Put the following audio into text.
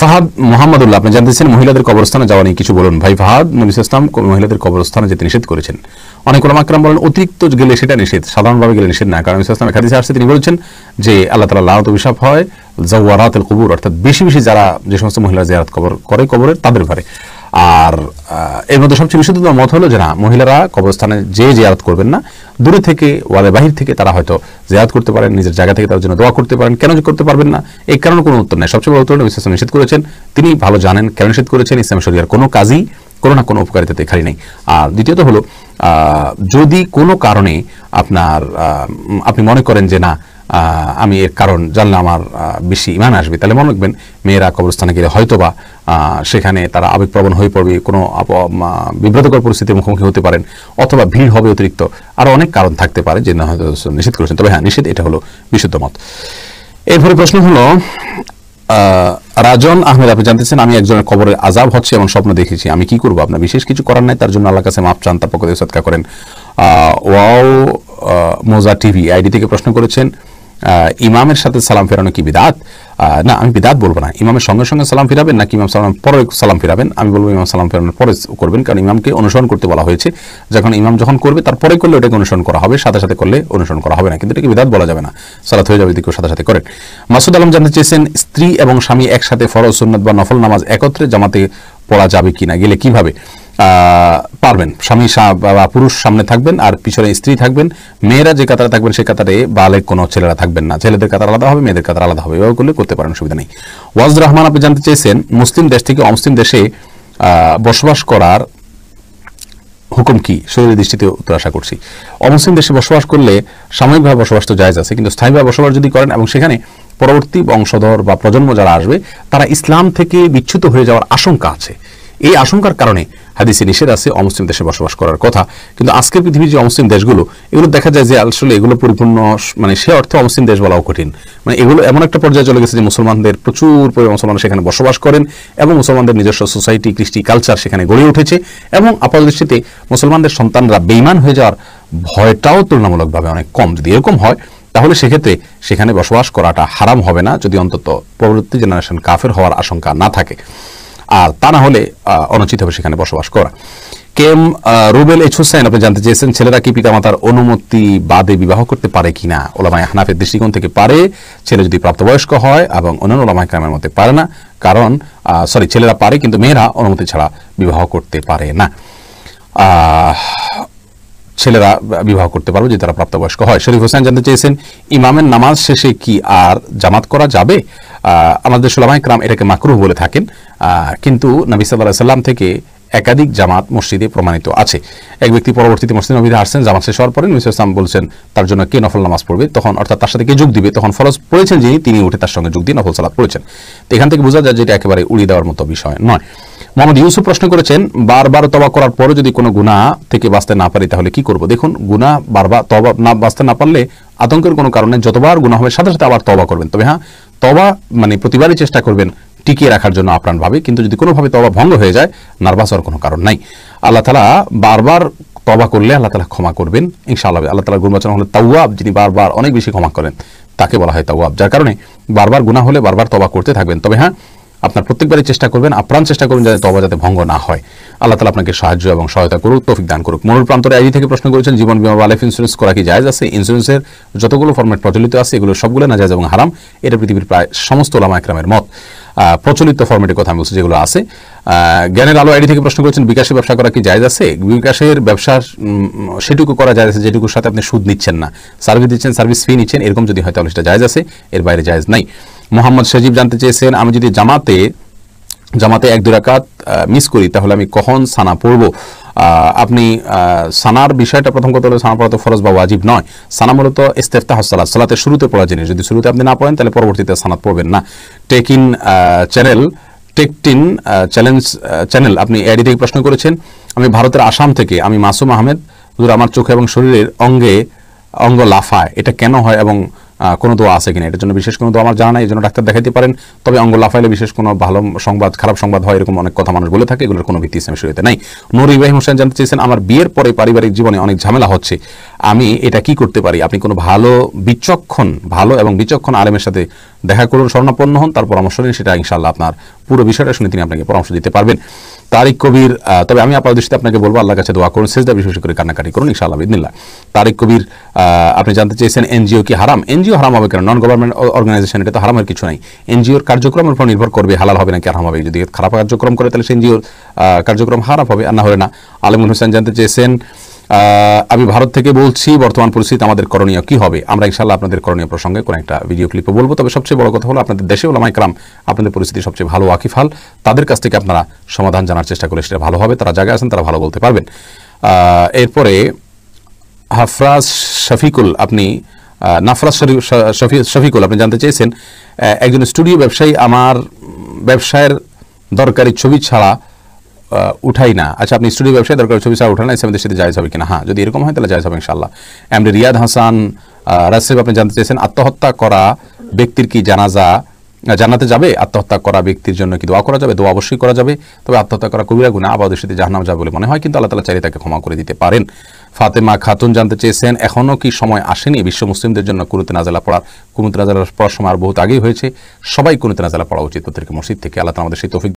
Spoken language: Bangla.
ফাহাদ মোহাম্মদুল্লাহ আপনি জানতেছেন মহিলাদের কবরস্থানে যাওয়া নিয়ে কিছু বলুন ভাই ফাহাদ নবী ইসলাম মহিলাদের কবরস্থানে যেতে নিষেধ করেছেন অনেক ওলামাকরাম বলেন অতিরিক্ত গেলে সেটা নিষেধ সাধারণভাবে গেলে নিষেধ না কারণ ইসলাম খাদিসে আসছে তিনি বলেছেন যে আল্লাহ তালা লাহত অভিশাপ হয় জাওয়ারাত কবুর অর্থাৎ বেশি বেশি যারা যে সমস্ত মহিলা জিয়ারাত কবর করে কবরের তাদের ঘরে আর এর মধ্যে সবচেয়ে বিশুদ্ধ মত হলো যে না মহিলারা কবরস্থানে যে জিয়ারত করবেন না দূরে থেকে ওয়ালে বাহির থেকে তারা হয়তো জিয়ারত করতে পারেন নিজের জায়গা থেকে তার জন্য দোয়া করতে পারেন কেন যে করতে পারবেন না এই কারণে কোনো উত্তর নেই সবচেয়ে বড় উত্তর ইসলাম নিষেধ করেছেন তিনি ভালো জানেন কেন নিষেধ করেছেন ইসলাম শরিয়ার কোনো কাজই কোনো না কোনো উপকারিতাতে খালি নেই আর দ্বিতীয়ত হলো যদি কোনো কারণে আপনার আপনি মনে করেন যে না আমি এর কারণ জানলে আমার বেশি ইমান আসবে তাহলে মনে রাখবেন মেয়েরা কবরস্থানে গেলে হয়তোবা সেখানে তারা আবেগপ্রবণ হয়ে পড়বে কোনো বিব্রতকর পরিস্থিতির মুখোমুখি হতে পারেন অথবা ভিড় হবে অতিরিক্ত আরও অনেক কারণ থাকতে পারে যে হয়তো নিষেধ করেছেন তবে হ্যাঁ নিষেধ এটা হলো বিশুদ্ধ মত এরপরে প্রশ্ন হলো রাজন আহমেদ আপনি জানতেছেন আমি একজনের খবরে আজাব হচ্ছে এমন স্বপ্ন দেখেছি আমি কি করবো আপনার বিশেষ কিছু করার নাই তার জন্য আল্লাহ কাছে মাপ চান তার পক্ষ থেকে করেন ওয়াও মোজা টিভি আইডি থেকে প্রশ্ন করেছেন ইমামের সাথে সালাম ফেরানো কি বিদাত না আমি বিদাত বলবো না ইমামের সঙ্গে সঙ্গে সালাম ফিরাবেন নাকি ইমাম সালাম পরে সালাম ফিরাবেন আমি বলবো ইমাম সালাম ফেরানোর পরে করবেন কারণ ইমামকে অনুসরণ করতে বলা হয়েছে যখন ইমাম যখন করবে তারপরে করলে ওটাকে অনুসরণ করা হবে সাথে সাথে করলে অনুসরণ করা হবে না কিন্তু এটাকে বিদাত বলা যাবে না সালাত হয়ে যাবে যদি কেউ সাথে সাথে করেন মাসুদ আলম জানতে চেয়েছেন স্ত্রী এবং স্বামী একসাথে ফরজ সুন্নত বা নফল নামাজ একত্রে জামাতে পড়া যাবে কিনা গেলে কিভাবে পারবেন স্বামী বা পুরুষ সামনে থাকবেন আর পিছনে স্ত্রী থাকবেন মেয়েরা যে কাতারে থাকবেন সে কাতারে বালে কোনো ছেলেরা থাকবেন না ছেলেদের কাতার আলাদা হবে মেয়েদের কাতার আলাদা হবে এভাবে করলে করতে পারেন সুবিধা নেই ওয়াজ রহমান আপনি জানতে চেয়েছেন মুসলিম দেশ থেকে অমুসলিম দেশে বসবাস করার হুকুম কি শরীরের দৃষ্টিতে উত্তর আশা করছি অমুসলিম দেশে বসবাস করলে সাময়িকভাবে বসবাস তো জায়জ আছে কিন্তু স্থায়ীভাবে বসবাস যদি করেন এবং সেখানে পরবর্তী বংশধর বা প্রজন্ম যারা আসবে তারা ইসলাম থেকে বিচ্যুত হয়ে যাওয়ার আশঙ্কা আছে এই আশঙ্কার কারণে হাদিসে নিষেধ আছে অমুসলিম দেশে বসবাস করার কথা কিন্তু আজকের পৃথিবীর যে অমুসলিম দেশগুলো এগুলো দেখা যায় যে আসলে এগুলো পরিপূর্ণ মানে সে অর্থে অমুসলিম দেশ বলাও কঠিন মানে এগুলো এমন একটা পর্যায়ে চলে গেছে যে মুসলমানদের প্রচুর পরিমাণ মুসলমান সেখানে বসবাস করেন এবং মুসলমানদের নিজস্ব সোসাইটি কৃষ্টি কালচার সেখানে গড়ে উঠেছে এবং আপাতদৃষ্টিতে মুসলমানদের সন্তানরা বেইমান হয়ে যাওয়ার ভয়টাও তুলনামূলকভাবে অনেক কম যদি এরকম হয় তাহলে সেক্ষেত্রে সেখানে বসবাস করাটা হারাম হবে না যদি অন্তত পরবর্তী জেনারেশন কাফের হওয়ার আশঙ্কা না থাকে আর তা না হলে অনুচিত হবে সেখানে বসবাস করা কেম রুবেল এইচ হুসাইন আপনি জানতে চেয়েছেন ছেলেরা কি পিতামাতার অনুমতি বাদে বিবাহ করতে পারে কি না ওলামায় হানাফের দৃষ্টিকোণ থেকে পারে ছেলে যদি প্রাপ্তবয়স্ক হয় এবং অন্যান্য ওলামায় কামের মধ্যে পারে না কারণ সরি ছেলেরা পারে কিন্তু মেয়েরা অনুমতি ছাড়া বিবাহ করতে পারে না ছেলেরা বিবাহ করতে পারবে যে তারা প্রাপ্তবয়স্ক হয় শরীফ হোসেন জানতে চেয়েছেন ইমামের নামাজ শেষে কি আর জামাত করা যাবে আমাদের সোলামাই ক্রাম এটাকে মাকরু বলে থাকেন কিন্তু নবী সাল্লাহ সাল্লাম থেকে একাধিক জামাত মসজিদে প্রমাণিত আছে এক ব্যক্তি পরবর্তীতে মসজিদ নবীদে আসছেন জামাত শেষ হওয়ার পরে নবিসাম বলছেন তার জন্য কে নফল নামাজ পড়বে তখন অর্থাৎ তার সাথে কে যোগ দিবে তখন ফরজ পড়েছেন যিনি তিনি উঠে তার সঙ্গে যোগ দিয়ে নফল সালাদ পড়েছেন তো এখান থেকে বোঝা যায় যে এটা একেবারে উড়িয়ে দেওয়ার মতো বিষয় নয় মোহাম্মদ ইউসুফ প্রশ্ন করেছেন বারবার তবা করার পরে যদি কোনো গুণা থেকে বাঁচতে না পারি তাহলে কি করব দেখুন গুণা বারবার তবা না বাঁচতে না পারলে আতঙ্কের কোনো কারণে যতবার গুণা হবে সাথে সাথে আবার তবা করবেন তবে হ্যাঁ তবা মানে প্রতিবারই চেষ্টা করবেন টিকিয়ে রাখার জন্য আপ্রাণভাবে কিন্তু যদি কোনোভাবে তবা ভঙ্গ হয়ে যায় নার্ভাস হওয়ার কোনো কারণ নাই আল্লাহ তালা বারবার তবা করলে আল্লাহ তালা ক্ষমা করবেন ইনশাআল্লাহ আল্লাহ তালা গুণবাচন হলে তাওয়াব যিনি বারবার অনেক বেশি ক্ষমা করেন তাকে বলা হয় তাওয়াব যার কারণে বারবার গুণা হলে বারবার তবা করতে থাকবেন তবে হ্যাঁ আপনার প্রত্যেকবারই চেষ্টা করবেন আপ্রাণ চেষ্টা করবেন যাতে তবা যাতে ভঙ্গ না হয় আল্লাহ তালা আপনাকে সাহায্য এবং সহায়তা করুক তৌফিক দান করুক মনুর প্রান্তরে আজই থেকে প্রশ্ন করেছেন জীবন বিমা লাইফ ইন্স্যুরেন্স করা কি জায়জ আছে ইন্স্যুরেন্সের যতগুলো ফর্মেট প্রচলিত আছে এগুলো সবগুলো না যায় এবং হারাম এটা পৃথিবীর প্রায় সমস্ত ওলামা একরামের মত প্রচলিত ফর্মেটের কথা আমি বলছি যেগুলো আছে জ্ঞানের আলো আইডি থেকে প্রশ্ন করেছেন বিকাশের ব্যবসা করা কি জায়জ আছে বিকাশের ব্যবসা সেটুকু করা যায় আছে যেটুকুর সাথে আপনি সুদ নিচ্ছেন না সার্ভিস দিচ্ছেন সার্ভিস ফি নিচ্ছেন এরকম যদি হয় তাহলে সেটা জায়জ আছে এর বাইরে যায় নাই মোহাম্মদ সজীব জানতে চেয়েছেন আমি যদি জামাতে জামাতে এক দুরাকাত মিস করি তাহলে আমি কখন সানা পড়ব আপনি সানার বিষয়টা প্রথম কথা হলো সানা পড়া তো ফরজ বা ওয়াজিব নয় সানা মূলত ইস্তেফতাহ সালাত সালাতে শুরুতে পড়া জিনিস যদি শুরুতে আপনি না পড়েন তাহলে পরবর্তীতে সানাত পড়বেন না টেক ইন চ্যানেল টেকটিন চ্যালেঞ্জ চ্যানেল আপনি এডি থেকে প্রশ্ন করেছেন আমি ভারতের আসাম থেকে আমি মাসুম আহমেদ আমার চোখে এবং শরীরের অঙ্গে অঙ্গ লাফায় এটা কেন হয় এবং কোনো দোয়া আছে কিনা এটার জন্য বিশেষ কোনো দোয়া আমার জানা নাই এই জন্য ডাক্তার দেখাতে পারেন তবে অঙ্গ লাফাইলে বিশেষ কোনো ভালো সংবাদ খারাপ সংবাদ হয় এরকম অনেক কথা মানুষ বলে থাকে এগুলোর কোনো ভিত্তি ইসলামী শরীয়তে নাই নুর ইব্রাহিম হোসেন জানতে চেয়েছেন আমার বিয়ের পরে পারিবারিক জীবনে অনেক ঝামেলা হচ্ছে আমি এটা কি করতে পারি আপনি কোনো ভালো বিচক্ষণ ভালো এবং বিচক্ষণ আলেমের সাথে দেখা করুন স্বর্ণাপন্ন হন তার পরামর্শ নিন সেটা ইনশাল্লাহ আপনার পুরো বিষয়টা শুনে তিনি আপনাকে পরামর্শ দিতে পারবেন তারিক কবির তবে আমি আপনার দৃষ্টিতে আপনাকে বলবো আল্লাহ কাছে দোয়া করুন সেজদা বিশেষ করে কান্নাকাটি করুন ইনশাআল্লাহ ইদিনিল্লা তারিক কবির আপনি জানতে চেয়েছেন এনজিও কি হারাম এনজিও হারাম হবে কেন নন গভর্নমেন্ট অর্গানাইজেশন এটা তো হারামের কিছু নাই এনজিওর কার্যক্রমের উপর নির্ভর করবে হালাল হবে নাকি হারাম হবে যদি খারাপ কার্যক্রম করে তাহলে সে এনজিওর কার্যক্রম হারাম হবে আর না হলে না আলমুল হোসেন জানতে চেয়েছেন আমি ভারত থেকে বলছি বর্তমান পরিস্থিতি আমাদের করণীয় কি হবে আমরা ইনশাল্লাহ আপনাদের করণীয় প্রসঙ্গে কোনো একটা ভিডিও ক্লিপে বলবো তবে সবচেয়ে বড় কথা হলো আপনাদের দেশে ওলামাই কালাম আপনাদের পরিস্থিতি সবচেয়ে ভালো আকিফাল তাদের কাছ থেকে আপনারা সমাধান জানার চেষ্টা করলে সেটা ভালো হবে তারা জায়গায় আছেন তারা ভালো বলতে পারবেন এরপরে হাফরাজ শফিকুল আপনি নাফরাজ শফি শফিকুল আপনি জানতে চেয়েছেন একজন স্টুডিও ব্যবসায়ী আমার ব্যবসায়ের দরকারি ছবি ছাড়া উঠাই না আচ্ছা আপনি স্টুডিও ব্যবসায় দরকার ছবি ছাড়া উঠান এসএমদের সাথে জায়গা হবে কিনা হ্যাঁ যদি এরকম হয় তাহলে জায়গা হবে ইনশাল্লাহ এমডি রিয়াদ হাসান রাজশাহী আপনি জানতে চাইছেন আত্মহত্যা করা ব্যক্তির কি জানাজা জানাতে যাবে আত্মহত্যা করা ব্যক্তির জন্য কি দোয়া করা যাবে দোয়া অবশ্যই করা যাবে তবে আত্মহত্যা করা কবিরা গুণা আবাদের সাথে জাহান্নাম যাবে বলে মনে হয় কিন্তু আল্লাহ তালা চাইলে তাকে ক্ষমা করে দিতে পারেন ফাতেমা খাতুন জানতে চেয়েছেন এখনও কি সময় আসেনি বিশ্ব মুসলিমদের জন্য কুনুতে নাজালা পড়ার কুনুতে নাজালা পড়ার সময় আর বহুত আগেই হয়েছে সবাই কুনুতে নাজালা পড়া উচিত প্রত্যেক মসজিদ থেকে আল্লাহ আমাদের সেই তফিক